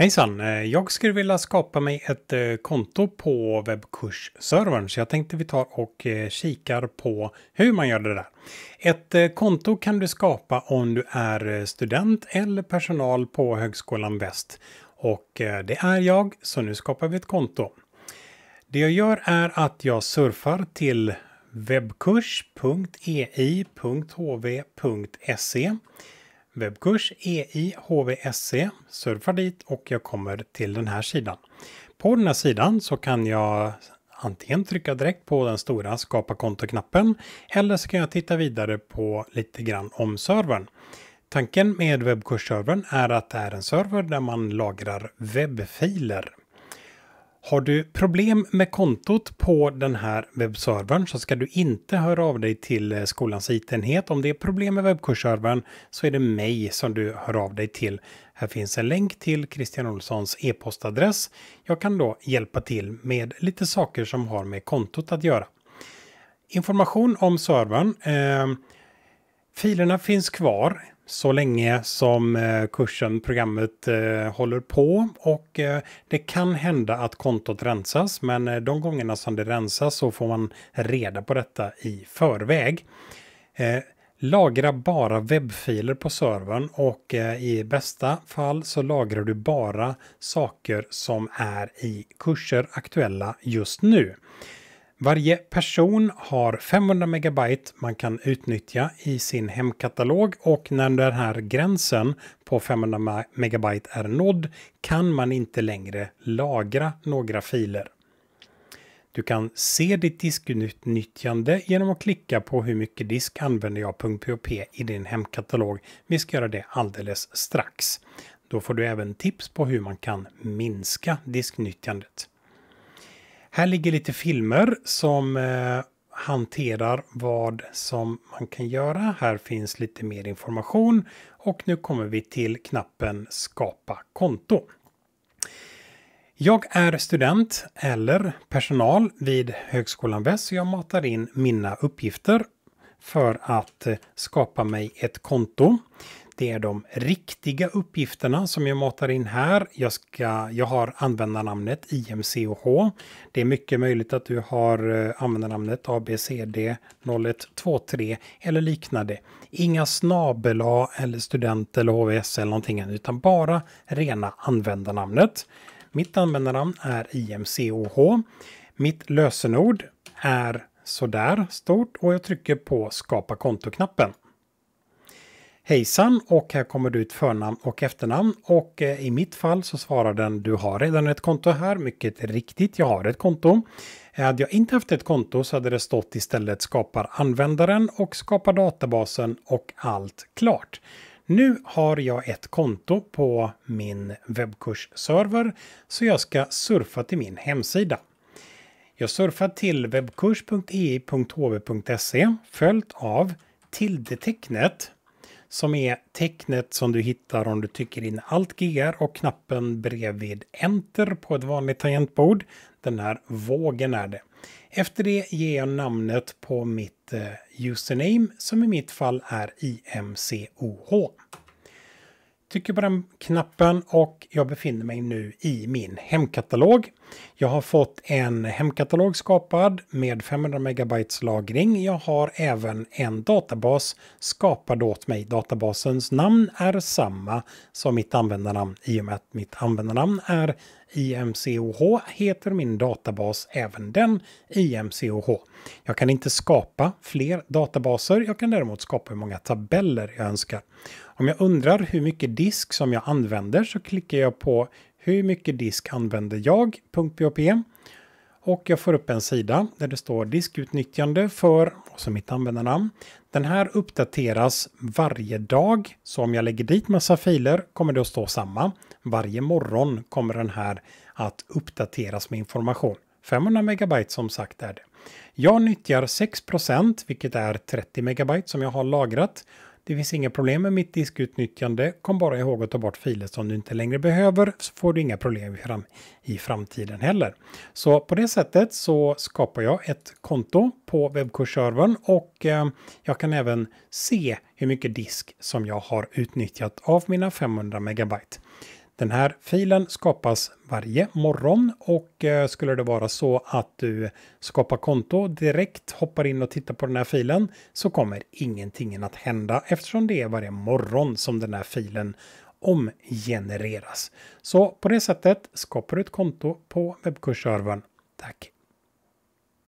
Hejsan! Eh, jag skulle vilja skapa mig ett eh, konto på webbkursservern så jag tänkte vi tar och eh, kikar på hur man gör det där. Ett konto kan du skapa om du är student eller personal på Högskolan Väst. Och det är jag, så nu skapar vi ett konto. Det jag gör är att jag surfar till webbkurs.ei.hv.se webbkurs EIHVSC. E. Surfa dit och jag kommer till den här sidan. På den här sidan så kan jag antingen trycka direkt på den stora skapa konto-knappen eller så kan jag titta vidare på lite grann om servern. Tanken med webbkursservern är att det är en server där man lagrar webbfiler. Har du problem med kontot på den här webbservern så ska du inte höra av dig till eh, skolans IT-enhet. Om det är problem med webbkursservern så är det mig som du hör av dig till. Här finns en länk till Christian Olssons e-postadress. Jag kan då hjälpa till med lite saker som har med kontot att göra. Information om servern. Eh, filerna finns kvar så länge som eh, kursen, programmet eh, håller på och eh, det kan hända att kontot rensas men de gångerna som det rensas så får man reda på detta i förväg. Lagra bara webbfiler på servern och i bästa fall så lagrar du bara saker som är i kurser aktuella just nu. Varje person har 500 megabyte man kan utnyttja i sin hemkatalog och när den här gränsen på 500 megabyte är nådd kan man inte längre lagra några filer. Du kan se ditt diskutnyttjande genom att klicka på hur mycket disk använder jag.pop i din hemkatalog. Vi ska göra det alldeles strax. Då får du även tips på hur man kan minska disknyttjandet. Här ligger lite filmer som eh, hanterar vad som man kan göra. Här finns lite mer information och nu kommer vi till knappen skapa konto. Jag är student eller personal vid Högskolan Väst och jag matar in mina uppgifter för att eh, skapa mig ett konto. Det är de riktiga uppgifterna som jag matar in här. Jag, ska, jag har användarnamnet IMCOH. Det är mycket möjligt att du har eh, användarnamnet ABCD0123 eller liknande. Inga snabel eller student eller HVS eller någonting utan bara rena användarnamnet. Mitt användarnamn är IMCOH. Mitt lösenord är sådär stort och jag trycker på skapa konto-knappen. Hejsan och här kommer du ut förnamn och efternamn och eh, i mitt fall så svarar den du har redan ett konto här. Mycket riktigt, jag har ett konto. Eh, hade jag inte haft ett konto så hade det stått istället skapar användaren och skapar databasen och allt klart. Nu har jag ett konto på min webbkursserver så jag ska surfa till min hemsida. Jag surfar till webbkurs.ei.hv.se e, följt av tildetecknet som är tecknet som du hittar om du trycker in Alt GR och knappen bredvid Enter på ett vanligt tangentbord. Den här vågen är det. Efter det ger jag namnet på mitt eh, username som i mitt fall är IMCOH. Trycker på den knappen och jag befinner mig nu i min hemkatalog. Jag har fått en hemkatalog skapad med 500 megabytes lagring. Jag har även en databas skapad åt mig. Databasens namn är samma som mitt användarnamn i och med att mitt användarnamn är IMCOH heter min databas även den IMCOH. Jag kan inte skapa fler databaser, jag kan däremot skapa hur många tabeller jag önskar. Om jag undrar hur mycket disk som jag använder så klickar jag på hur mycket disk använder jag.php och jag får upp en sida där det står diskutnyttjande för och så mitt användarnamn. Den här uppdateras varje dag, så om jag lägger dit massa filer kommer det att stå samma. Varje morgon kommer den här att uppdateras med information. 500 megabyte som sagt är det. Jag nyttjar 6 vilket är 30 megabyte som jag har lagrat det finns inga problem med mitt diskutnyttjande. Kom bara ihåg att ta bort filer som du inte längre behöver så får du inga problem i framtiden heller. Så på det sättet så skapar jag ett konto på webbkursservern och eh, jag kan även se hur mycket disk som jag har utnyttjat av mina 500 megabyte. Den här filen skapas varje morgon och eh, skulle det vara så att du skapar konto direkt, hoppar in och tittar på den här filen så kommer ingenting att hända eftersom det är varje morgon som den här filen omgenereras. Så på det sättet skapar du ett konto på webbkursservern. Tack!